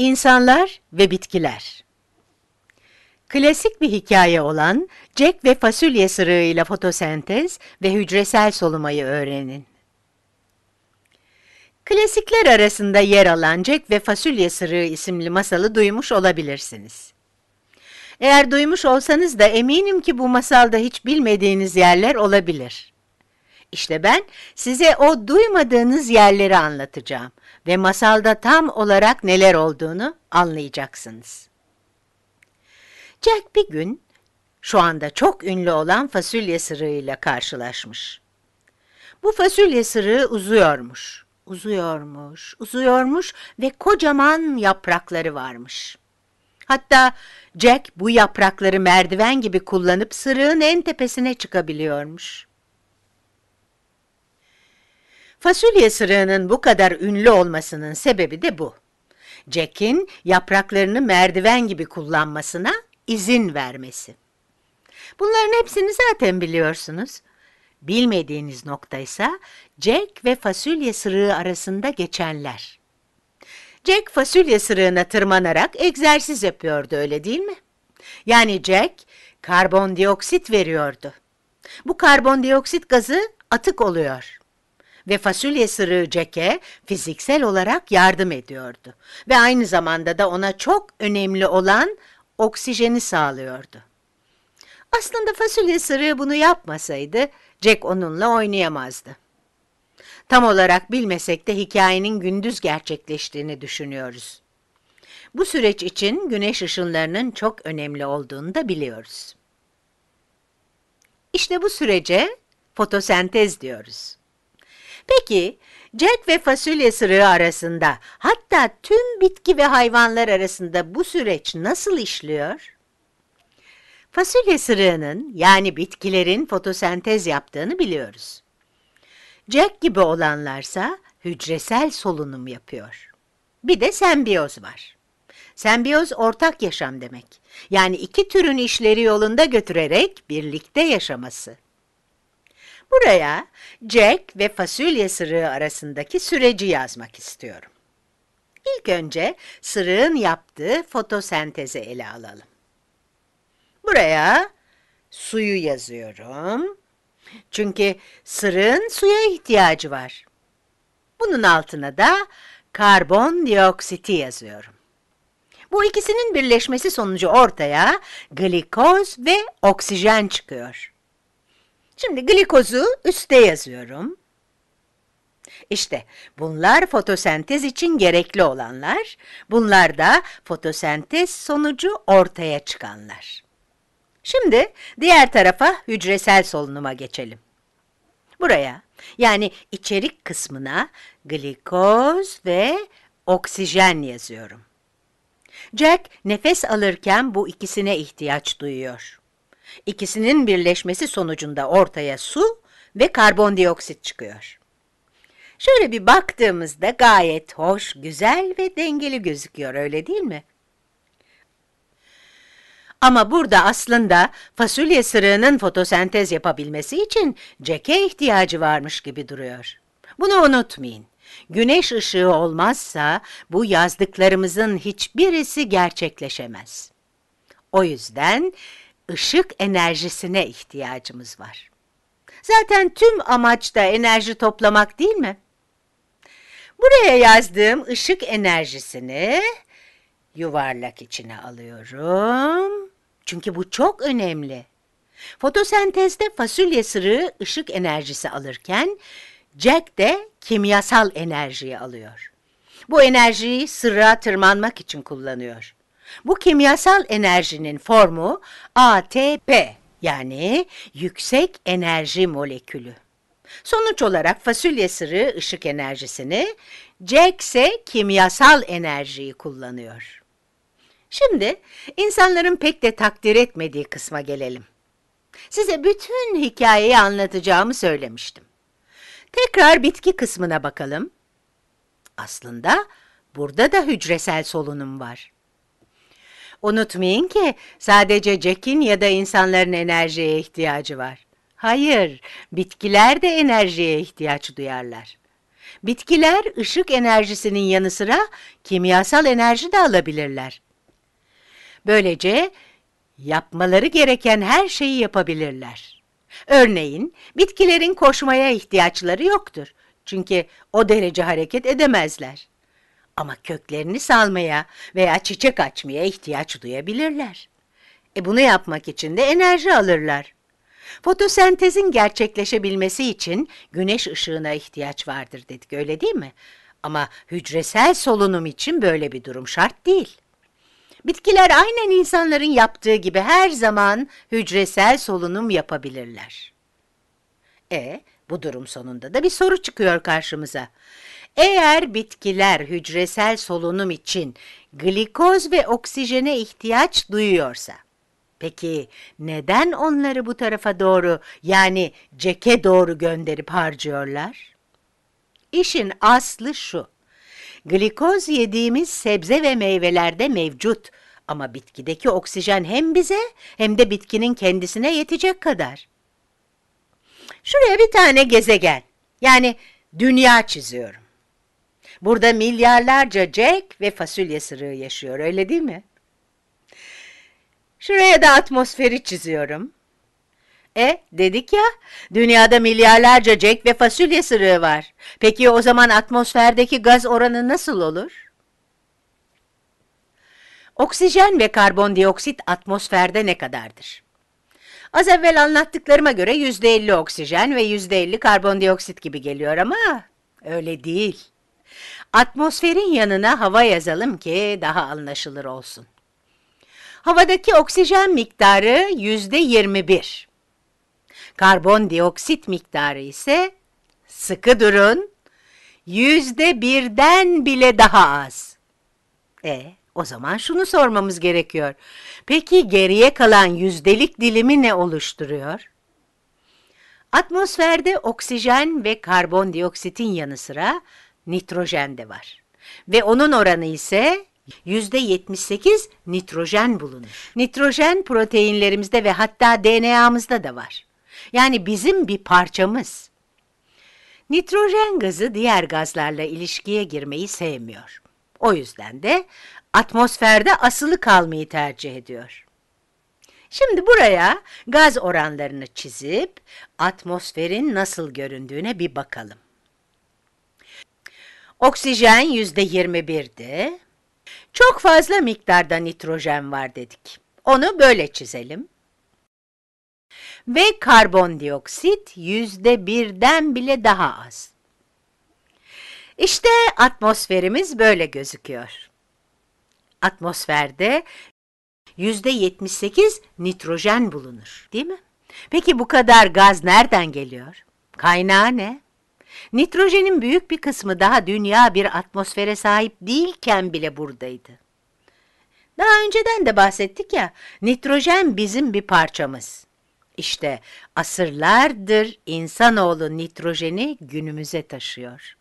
İnsanlar ve bitkiler Klasik bir hikaye olan Jack ve fasulye sırığıyla fotosentez ve hücresel solumayı öğrenin. Klasikler arasında yer alan Jack ve Fasulye Sırığı isimli masalı duymuş olabilirsiniz. Eğer duymuş olsanız da eminim ki bu masalda hiç bilmediğiniz yerler olabilir. İşte ben size o duymadığınız yerleri anlatacağım ve masalda tam olarak neler olduğunu anlayacaksınız. Jack bir gün şu anda çok ünlü olan fasulye sırığıyla karşılaşmış. Bu fasulye sırığı uzuyormuş, uzuyormuş, uzuyormuş ve kocaman yaprakları varmış. Hatta Jack bu yaprakları merdiven gibi kullanıp sırığın en tepesine çıkabiliyormuş. Fasulye sırığının bu kadar ünlü olmasının sebebi de bu. Jack'in yapraklarını merdiven gibi kullanmasına izin vermesi. Bunların hepsini zaten biliyorsunuz. Bilmediğiniz noktaysa Jack ve fasulye sırığı arasında geçenler. Jack fasulye sırığına tırmanarak egzersiz yapıyordu öyle değil mi? Yani Jack karbondioksit veriyordu. Bu karbondioksit gazı atık oluyor ve fasulye sırığı Jack'e fiziksel olarak yardım ediyordu ve aynı zamanda da ona çok önemli olan oksijeni sağlıyordu. Aslında fasulye sırığı bunu yapmasaydı Jack onunla oynayamazdı. Tam olarak bilmesek de hikayenin gündüz gerçekleştiğini düşünüyoruz. Bu süreç için güneş ışınlarının çok önemli olduğunu da biliyoruz. İşte bu sürece fotosentez diyoruz. Peki cet ve fasulye sırığı arasında hatta tüm bitki ve hayvanlar arasında bu süreç nasıl işliyor? Fasulye sırığının yani bitkilerin fotosentez yaptığını biliyoruz. Jack gibi olanlarsa hücresel solunum yapıyor. Bir de sembiyoz var. Sembiyoz ortak yaşam demek. Yani iki türün işleri yolunda götürerek birlikte yaşaması. Buraya Jack ve fasulye sırığı arasındaki süreci yazmak istiyorum. İlk önce sırığın yaptığı fotosentezi ele alalım. Buraya suyu yazıyorum. Çünkü sırığın suya ihtiyacı var. Bunun altına da karbondioksiti yazıyorum. Bu ikisinin birleşmesi sonucu ortaya glikoz ve oksijen çıkıyor. Şimdi glikozu üste yazıyorum. İşte bunlar fotosentez için gerekli olanlar, bunlar da fotosentez sonucu ortaya çıkanlar. Şimdi diğer tarafa hücresel solunuma geçelim. Buraya yani içerik kısmına glikoz ve oksijen yazıyorum. Jack nefes alırken bu ikisine ihtiyaç duyuyor. İkisinin birleşmesi sonucunda ortaya su ve karbondioksit çıkıyor. Şöyle bir baktığımızda gayet hoş, güzel ve dengeli gözüküyor öyle değil mi? Ama burada aslında fasulye sırığının fotosentez yapabilmesi için ceke ihtiyacı varmış gibi duruyor. Bunu unutmayın. Güneş ışığı olmazsa bu yazdıklarımızın hiçbirisi gerçekleşemez. O yüzden ışık enerjisine ihtiyacımız var. Zaten tüm amaç da enerji toplamak değil mi? Buraya yazdığım ışık enerjisini yuvarlak içine alıyorum. Çünkü bu çok önemli. Fotosentezde fasulye sırığı ışık enerjisi alırken Jack de kimyasal enerjiyi alıyor. Bu enerjiyi sırra tırmanmak için kullanıyor. Bu kimyasal enerjinin formu ATP yani yüksek enerji molekülü. Sonuç olarak fasulye sırrı ışık enerjisini, Jack ise kimyasal enerjiyi kullanıyor. Şimdi insanların pek de takdir etmediği kısma gelelim. Size bütün hikayeyi anlatacağımı söylemiştim. Tekrar bitki kısmına bakalım. Aslında burada da hücresel solunum var. Unutmayın ki sadece Jack'in ya da insanların enerjiye ihtiyacı var. Hayır, bitkiler de enerjiye ihtiyaç duyarlar. Bitkiler ışık enerjisinin yanı sıra kimyasal enerji de alabilirler. Böylece yapmaları gereken her şeyi yapabilirler. Örneğin bitkilerin koşmaya ihtiyaçları yoktur. Çünkü o derece hareket edemezler. Ama köklerini salmaya veya çiçek açmaya ihtiyaç duyabilirler. E bunu yapmak için de enerji alırlar. Fotosentezin gerçekleşebilmesi için güneş ışığına ihtiyaç vardır dedik öyle değil mi? Ama hücresel solunum için böyle bir durum şart değil. Bitkiler aynen insanların yaptığı gibi her zaman hücresel solunum yapabilirler. E bu durum sonunda da bir soru çıkıyor karşımıza. Eğer bitkiler hücresel solunum için glikoz ve oksijene ihtiyaç duyuyorsa, peki neden onları bu tarafa doğru yani ceke doğru gönderip harcıyorlar? İşin aslı şu, glikoz yediğimiz sebze ve meyvelerde mevcut ama bitkideki oksijen hem bize hem de bitkinin kendisine yetecek kadar. Şuraya bir tane gezegen yani dünya çiziyorum. Burada milyarlarca Jack ve fasulye sırığı yaşıyor öyle değil mi? Şuraya da atmosferi çiziyorum. E dedik ya dünyada milyarlarca Jack ve fasulye sırığı var. Peki o zaman atmosferdeki gaz oranı nasıl olur? Oksijen ve karbondioksit atmosferde ne kadardır? Az evvel anlattıklarıma göre yüzde elli oksijen ve yüzde elli karbondioksit gibi geliyor ama öyle değil. Atmosferin yanına hava yazalım ki daha anlaşılır olsun. Havadaki oksijen miktarı yüzde 21. Karbondioksit miktarı ise sıkı durun yüzde birden bile daha az. E o zaman şunu sormamız gerekiyor. Peki geriye kalan yüzdelik dilimi ne oluşturuyor? Atmosferde oksijen ve karbondioksitin yanı sıra nitrojen de var. Ve onun oranı ise %78 nitrojen bulunur. Nitrojen proteinlerimizde ve hatta DNA'mızda da var. Yani bizim bir parçamız. Nitrojen gazı diğer gazlarla ilişkiye girmeyi sevmiyor. O yüzden de atmosferde asılı kalmayı tercih ediyor. Şimdi buraya gaz oranlarını çizip atmosferin nasıl göründüğüne bir bakalım. Oksijen yüzde %21'di. Çok fazla miktarda nitrojen var dedik. Onu böyle çizelim. Ve karbondioksit yüzde birden bile daha az. İşte atmosferimiz böyle gözüküyor. Atmosferde yüzde %78 nitrojen bulunur, değil mi? Peki bu kadar gaz nereden geliyor? Kaynağı ne? Nitrojenin büyük bir kısmı daha dünya bir atmosfere sahip değilken bile buradaydı. Daha önceden de bahsettik ya, nitrojen bizim bir parçamız. İşte asırlardır insanoğlu nitrojeni günümüze taşıyor.